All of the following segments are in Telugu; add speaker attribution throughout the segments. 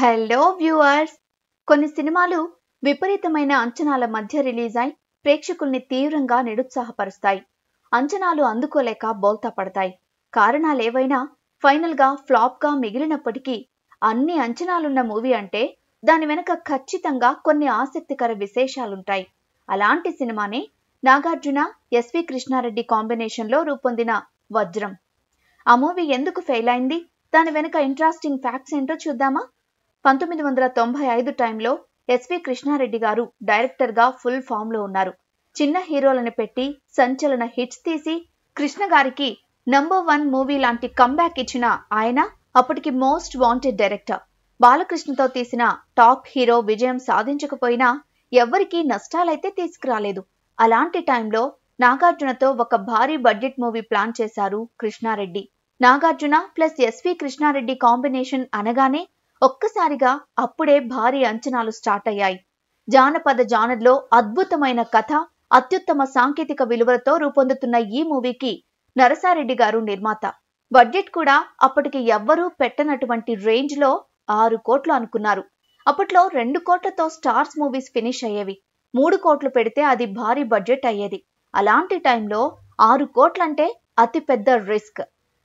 Speaker 1: హలో వ్యూవర్స్ కొన్ని సినిమాలు విపరీతమైన అంచనాల మధ్య రిలీజ్ అయి ప్రేక్షకుల్ని తీవ్రంగా నిరుత్సాహపరుస్తాయి అంచనాలు అందుకోలేక బోల్తా పడతాయి కారణాలేవైనా ఫైనల్గా ఫ్లాప్గా మిగిలినప్పటికీ అన్ని అంచనాలున్న మూవీ అంటే దాని వెనక ఖచ్చితంగా కొన్ని ఆసక్తికర విశేషాలుంటాయి అలాంటి సినిమానే నాగార్జున ఎస్వి కృష్ణారెడ్డి కాంబినేషన్లో రూపొందిన వజ్రం ఆ మూవీ ఎందుకు ఫెయిల్ అయింది దాని వెనుక ఇంట్రెస్టింగ్ ఫ్యాక్ట్స్ ఏంటో చూద్దామా పంతొమ్మిది వందల తొంభై ఐదు టైంలో ఎస్వి కృష్ణారెడ్డి గారు డైరెక్టర్ గా ఫుల్ ఫామ్ లో ఉన్నారు చిన్న హీరోలను పెట్టి సంచలన హిట్స్ తీసి కృష్ణ గారికి నంబర్ వన్ మూవీ లాంటి కంబ్యాక్ ఇచ్చిన ఆయన అప్పటికి మోస్ట్ వాంటెడ్ డైరెక్టర్ బాలకృష్ణతో తీసిన టాప్ హీరో విజయం సాధించకపోయినా ఎవ్వరికీ నష్టాలైతే తీసుకురాలేదు అలాంటి టైంలో నాగార్జునతో ఒక భారీ బడ్జెట్ మూవీ ప్లాన్ చేశారు Krishna Reddy Nagarjuna plus S V Krishna Reddy combination అనగానే ఒక్కసారిగా అప్పుడే భారీ అంచనాలు స్టార్ట్ అయ్యాయి జానపద జానర్లో అద్భుతమైన కథ అత్యుత్తమ సాంకేతిక విలువలతో రూపొందుతున్న ఈ మూవీకి నరసారెడ్డి గారు నిర్మాత బడ్జెట్ కూడా అప్పటికి ఎవ్వరూ పెట్టనటువంటి రేంజ్ లో ఆరు కోట్లు అనుకున్నారు అప్పట్లో రెండు కోట్లతో స్టార్స్ మూవీస్ ఫినిష్ అయ్యేవి మూడు కోట్లు పెడితే అది భారీ బడ్జెట్ అయ్యేది అలాంటి టైంలో ఆరు కోట్లంటే అతిపెద్ద రిస్క్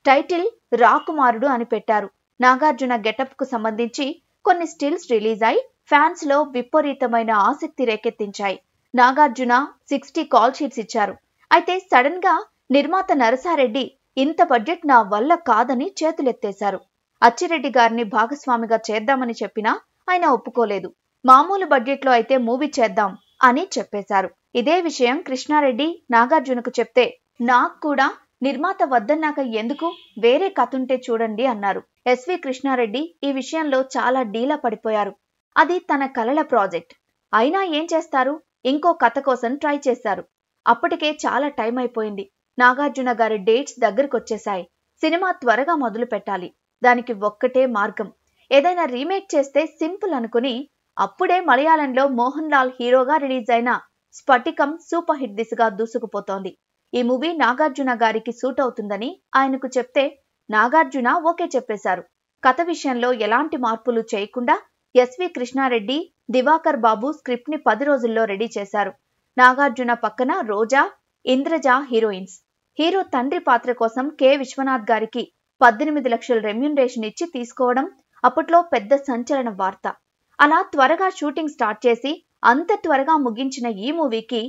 Speaker 1: టైటిల్ రాకుమారుడు అని పెట్టారు నాగార్జున గెటప్ కు సంబంధించి కొన్ని స్టిల్స్ రిలీజ్ అయి ఫ్యాన్స్ లో విపరీతమైన ఆసక్తి రేకెత్తించాయి నాగార్జున సిక్స్టీ కాల్ షీట్స్ ఇచ్చారు అయితే సడన్ గా నిర్మాత నరసారెడ్డి ఇంత బడ్జెట్ నా వల్ల కాదని చేతులెత్తేశారు అచ్చిరెడ్డి గారిని భాగస్వామిగా చేద్దామని చెప్పినా ఆయన ఒప్పుకోలేదు మామూలు బడ్జెట్లో అయితే మూవీ చేద్దాం అని చెప్పేశారు ఇదే విషయం కృష్ణారెడ్డి నాగార్జునకు చెప్తే నాకు కూడా నిర్మాత వద్దన్నాక ఎందుకు వేరే కథుంటే చూడండి అన్నారు ఎస్వి కృష్ణారెడ్డి ఈ విషయంలో చాలా డీలా పడిపోయారు అది తన కలల ప్రాజెక్ట్ అయినా ఏం చేస్తారు ఇంకో కథ కోసం ట్రై చేశారు అప్పటికే చాలా టైం అయిపోయింది నాగార్జున గారి డేట్స్ దగ్గరకొచ్చేశాయి సినిమా త్వరగా మొదలు పెట్టాలి దానికి ఒక్కటే మార్గం ఏదైనా రీమేక్ చేస్తే సింపుల్ అనుకుని అప్పుడే మలయాళంలో మోహన్ లాల్ హీరోగా రిలీజ్ అయిన స్ఫటికం సూపర్ హిట్ దిశగా దూసుకుపోతోంది ఈ మూవీ నాగార్జున గారికి సూట్ అవుతుందని ఆయనకు చెప్తే నాగార్జున ఓకే చెప్పేశారు కథ విషయంలో ఎలాంటి మార్పులు చేయకుండా ఎస్వి కృష్ణారెడ్డి దివాకర్ బాబు స్క్రిప్ట్ ని పది రోజుల్లో రెడీ చేశారు నాగార్జున పక్కన రోజా ఇంద్రజ హీరోయిన్స్ హీరో తండ్రి పాత్ర కోసం కె విశ్వనాథ్ గారికి పద్దెనిమిది లక్షల రెమ్యునరేషన్ ఇచ్చి తీసుకోవడం అప్పట్లో పెద్ద సంచలన వార్త అలా త్వరగా షూటింగ్ స్టార్ట్ చేసి అంత త్వరగా ముగించిన ఈ మూవీకి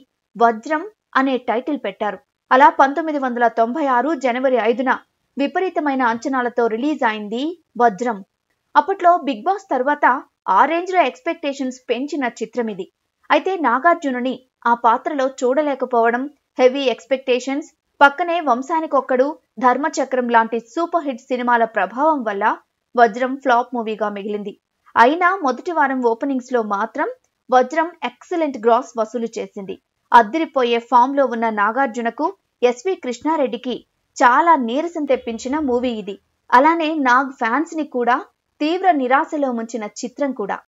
Speaker 1: వజ్రం అనే టైటిల్ పెట్టారు అలా పంతొమ్మిది వందల తొంభై ఆరు జనవరి ఐదున విపరీతమైన అంచనాలతో రిలీజ్ అయింది వజ్రం అప్పట్లో బిగ్ బాస్ తర్వాత ఆ రేంజ్లో ఎక్స్పెక్టేషన్స్ పెంచిన చిత్రం ఇది అయితే నాగార్జునుని ఆ పాత్రలో చూడలేకపోవడం హెవీ ఎక్స్పెక్టేషన్స్ పక్కనే వంశానికొక్కడు ధర్మచక్రం లాంటి సూపర్ హిట్ సినిమాల ప్రభావం వల్ల వజ్రం ఫ్లాప్ మూవీగా మిగిలింది అయినా మొదటి వారం ఓపెనింగ్స్ లో మాత్రం వజ్రం ఎక్సలెంట్ గ్రాస్ వసూలు చేసింది అద్దిరిపోయే లో ఉన్న నాగార్జునకు ఎస్వి కృష్ణారెడ్డికి చాలా నీరసం తెప్పించిన మూవీ ఇది అలానే నాగ్ ఫ్యాన్స్ ని కూడా తీవ్ర నిరాశలో ముంచిన చిత్రం కూడా